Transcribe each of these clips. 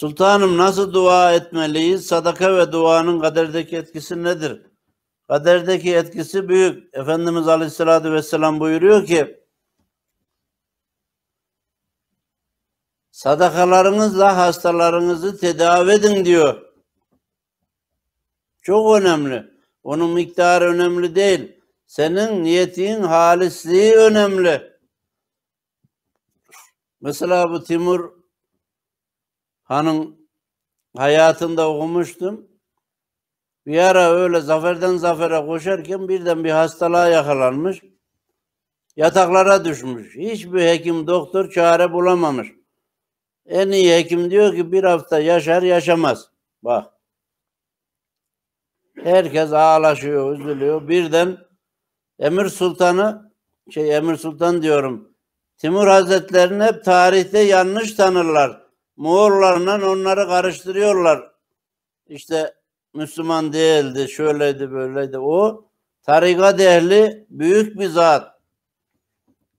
Sultanım nasıl dua etmeliyiz? Sadaka ve duanın kaderdeki etkisi nedir? Kaderdeki etkisi büyük. Efendimiz Aleyhisselatü Vesselam buyuruyor ki sadakalarınızla hastalarınızı tedavi edin diyor. Çok önemli. Onun miktarı önemli değil. Senin niyetin halisliği önemli. Mesela bu Timur Han'ın hayatında okumuştum. Bir ara öyle zaferden zafere koşarken birden bir hastalığa yakalanmış. Yataklara düşmüş. Hiçbir hekim, doktor çare bulamamış. En iyi hekim diyor ki bir hafta yaşar yaşamaz. Bak. Herkes ağlaşıyor, üzülüyor. Birden Emir Sultan'ı, şey Emir Sultan diyorum, Timur Hazretlerini hep tarihte yanlış tanırlar. Moğollarla onları karıştırıyorlar. İşte Müslüman değildi, şöyleydi, böyleydi. O Tarika ehli büyük bir zat.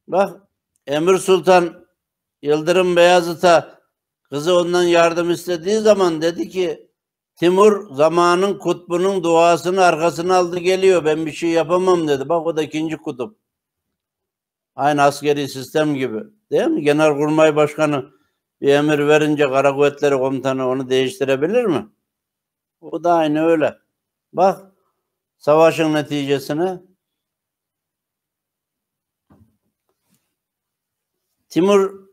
Bak Emir Sultan Yıldırım Beyazıt'a kızı ondan yardım istediği zaman dedi ki Timur zamanın kutbunun duasını arkasına aldı geliyor. Ben bir şey yapamam dedi. Bak o da ikinci kutup. Aynı askeri sistem gibi. Değil mi? Genelkurmay Başkanı bir emir verince kara kuvvetleri komutanı onu değiştirebilir mi? O da aynı öyle. Bak savaşın neticesine Timur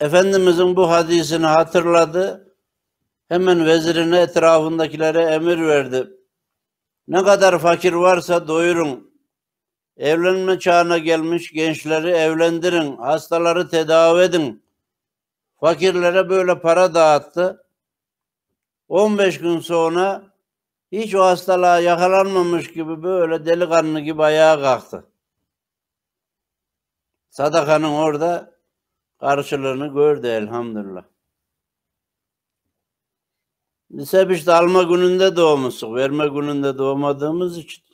Efendimizin bu hadisini hatırladı. Hemen vezirine etrafındakilere emir verdi. Ne kadar fakir varsa doyurun. Evlenme çağına gelmiş gençleri evlendirin. Hastaları tedavi edin. Fakirlere böyle para dağıttı. 15 gün sonra hiç o hastalığa yakalanmamış gibi böyle delikanlı gibi ayağa kalktı. Sadakanın orada karşılığını gördü elhamdülillah. Biz işte alma gününde doğmuşuz, verme gününde doğmadığımız için.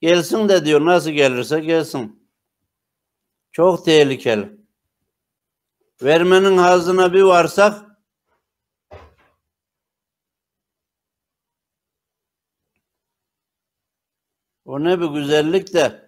Gelsin de diyor, nasıl gelirse gelsin. Çok tehlikeli vermenin ağzına bir varsak o ne bir güzellik de